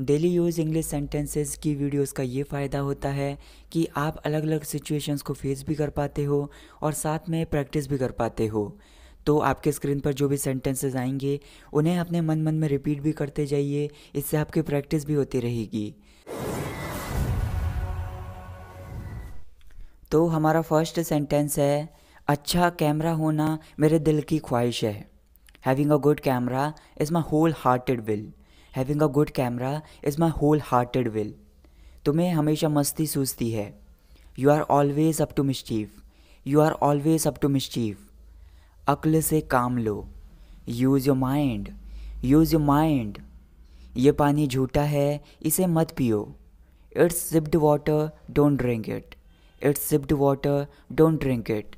daily use English sentences की videos का ये फ़ायदा होता है कि आप अलग अलग सिचुएशंस को फेस भी कर पाते हो और साथ में प्रैक्टिस भी कर पाते हो तो आपके स्क्रीन पर जो भी सेंटेंसेस आएंगे उन्हें अपने मन मन में रिपीट भी करते जाइए इससे आपकी प्रैक्टिस भी होती रहेगी तो हमारा फर्स्ट सेंटेंस है अच्छा कैमरा होना मेरे दिल की ख्वाहिश है having a good camera is my whole hearted will having a good camera is my whole hearted will तुम्हें हमेशा मस्ती सूझती है you are always up to mischief you are always up to mischief अक्ल से काम लो use your mind use your mind ये पानी झूठा है इसे मत पियो it's sipped water don't drink it it's sipped water don't drink it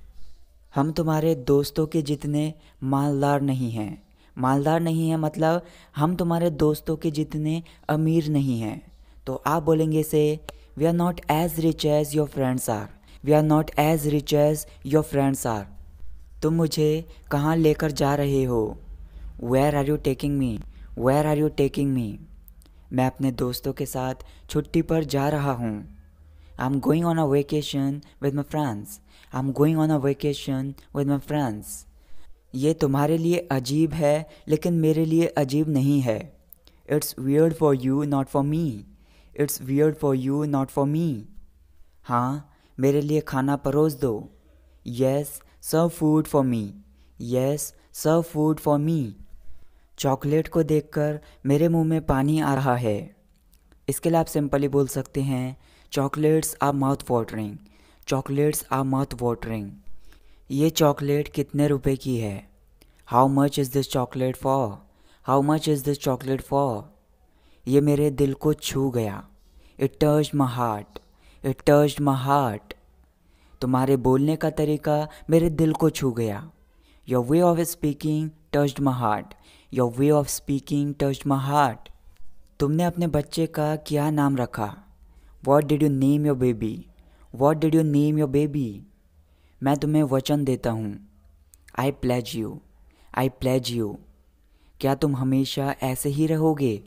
हम तुम्हारे दोस्तों के जितने मालदार नहीं हैं मालदार नहीं है मतलब हम तुम्हारे दोस्तों के जितने अमीर नहीं हैं तो आप बोलेंगे से we are not as rich as your friends are we are not as rich as your friends are तुम मुझे कहाँ लेकर जा रहे हो where are you taking me where are you taking me मैं अपने दोस्तों के साथ छुट्टी पर जा रहा हूँ I am going on a vacation with my friends I am going on a vacation with my friends ये तुम्हारे लिए अजीब है लेकिन मेरे लिए अजीब नहीं है it's weird for you not for me it's weird for you not for me हाँ मेरे लिए खाना परोस दो yes serve food for me yes serve food for me chocolate को देखकर मेरे मुंह में पानी आ रहा है इसके लिए आप सिंपली बोल सकते हैं chocolates are mouth watering chocolates are mouth watering ये चॉकलेट कितने रुपए की है how much is this chocolate for how much is this chocolate for ये मेरे दिल को छू गया it touches my heart it touches my heart तुम्हारे बोलने का तरीका मेरे दिल को छू गया your way of speaking touches my heart your way of speaking touches my heart तुमने अपने बच्चे का क्या नाम रखा what did you name your baby what did you name your baby मैं तुम्हें वचन देता हूँ I pledge you I pledge you क्या तुम हमेशा ऐसे ही रहोगे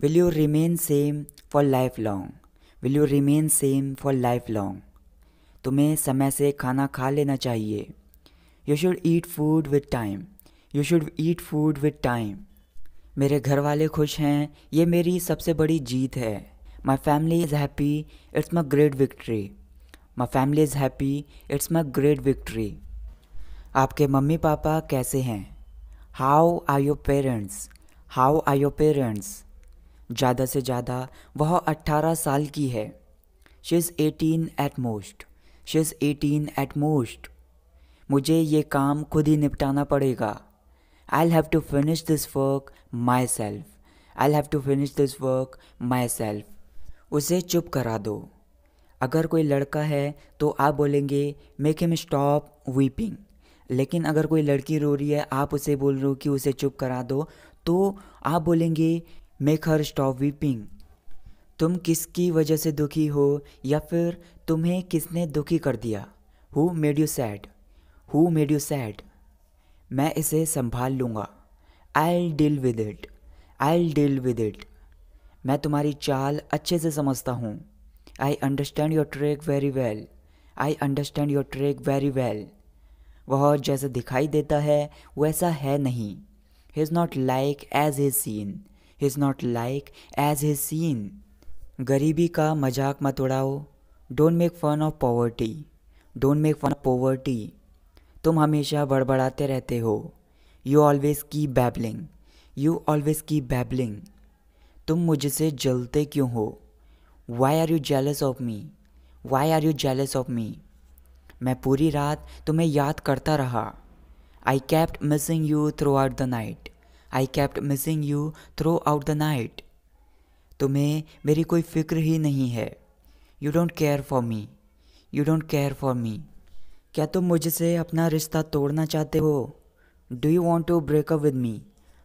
will you remain same for life long will you remain same for life long तुम्हें समय से खाना खा लेना चाहिए you should eat food with time you should eat food with time मेरे घर वाले खुश हैं ये मेरी सबसे बड़ी जीत है my family is happy it's my great victory my family is happy it's my great victory आपके मम्मी पापा कैसे हैं how are your parents how are your parents ज़्यादा से ज़्यादा वह अट्ठारह साल की है she is eighteen at most she is eighteen at most मुझे ये काम खुद ही निपटाना पड़ेगा I have to finish this work myself I have to finish this work myself उसे चुप करा दो अगर कोई लड़का है तो आप बोलेंगे मेक हिम स्टॉप वीपिंग लेकिन अगर कोई लड़की रो रही है आप उसे बोल रहे हो कि उसे चुप करा दो तो आप बोलेंगे मेक हर स्टॉप वीपिंग तुम किसकी वजह से दुखी हो या फिर तुम्हें किसने दुखी कर दिया who made you sad who made you sad मैं इसे संभाल लूँगा I deal with it I deal with it मैं तुम्हारी चाल अच्छे से समझता हूँ I understand your track very well I understand your track very well वह जैसा दिखाई देता है वैसा है नहीं he is not like as his seen he is not like as his seen गरीबी का मजाक मत उड़ाओ don't make fun of poverty don't make fun of poverty तुम हमेशा बड़बड़ाते रहते हो you always keep babbling you always keep babbling तुम मुझसे जलते क्यों हो why are you jealous of me why are you jealous of me मैं पूरी रात तुम्हें याद करता रहा I kept missing you throughout the night I kept missing you throughout the night तुम्हें मेरी कोई फिक्र ही नहीं है you don't care for me you don't care for me क्या तुम मुझसे अपना रिश्ता तोड़ना चाहते हो do you want to break up with me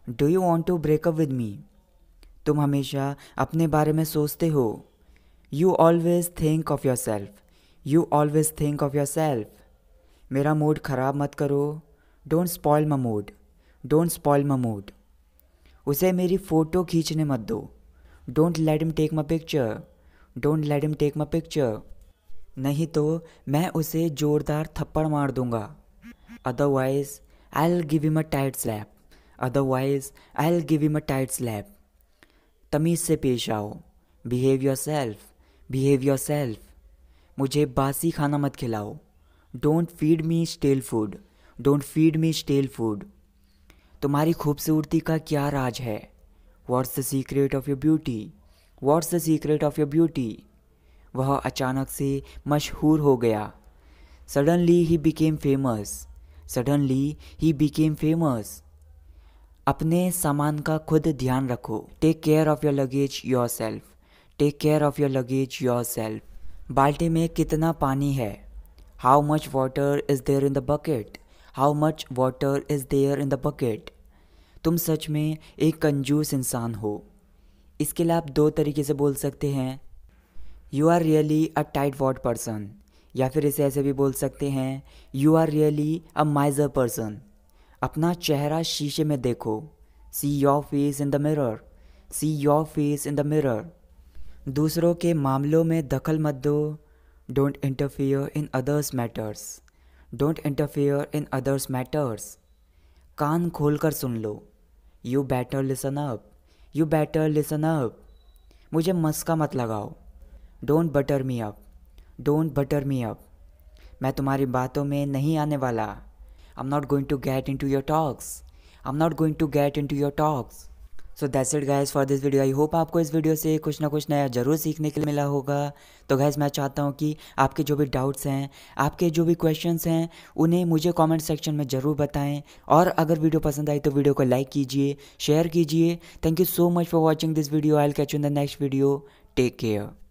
do you want to break up with me तुम हमेशा अपने बारे में सोचते हो you always think of yourself you always think of yourself मेरा मूड ख़राब मत करो don't spoil my mood don't spoil my mood उसे मेरी फ़ोटो खींचने मत दो don't let him take my picture don't let him take my picture नहीं तो मैं उसे ज़ोरदार थप्पड़ मार दूंगा otherwise I'll give him a tight slap otherwise I'll give him a tight slap तमीज़ से पेश आओ behave yourself behave yourself मुझे बासी खाना मत खिलाओ don't feed me stale food don't feed me stale food तुम्हारी खूबसूरती का क्या राज है what's the secret of your beauty what's the secret of your beauty वह अचानक से मशहूर हो गया suddenly he became famous suddenly he became famous अपने सामान का खुद ध्यान रखो take care of your luggage yourself take care of your luggage yourself बाल्टी में कितना पानी है how much water is there in the bucket how much water is there in the bucket तुम सच में एक कंजूस इंसान हो इसके लिए आप दो तरीके से बोल सकते हैं you are really a tightwad person या फिर इसे ऐसे भी बोल सकते हैं you are really a miser person अपना चेहरा शीशे में देखो see your face in the mirror see your face in the mirror दूसरों के मामलों में दखल मत दो don't interfere in others matters don't interfere in others matters कान खोल कर सुन लो you better listen up you better listen up मुझे मस्का मत लगाओ don't butter me up don't butter me up मैं तुम्हारी बातों में नहीं आने वाला I am not going to get into your talks I am not going to get into your talks so that's it guys for this video I hope आपको इस video से कुछ ना कुछ नया जरूर सीखने के लिए मिला होगा तो गाइस मैं चाहता हूँ कि आपके जो भी डाउट्स हैं आपके जो भी क्वेश्चंस हैं उन्हें मुझे कमेंट सेक्शन में ज़रूर बताएं और अगर वीडियो पसंद आई तो वीडियो को लाइक कीजिए शेयर कीजिए thank you so much for watching this video I catch in the next video take care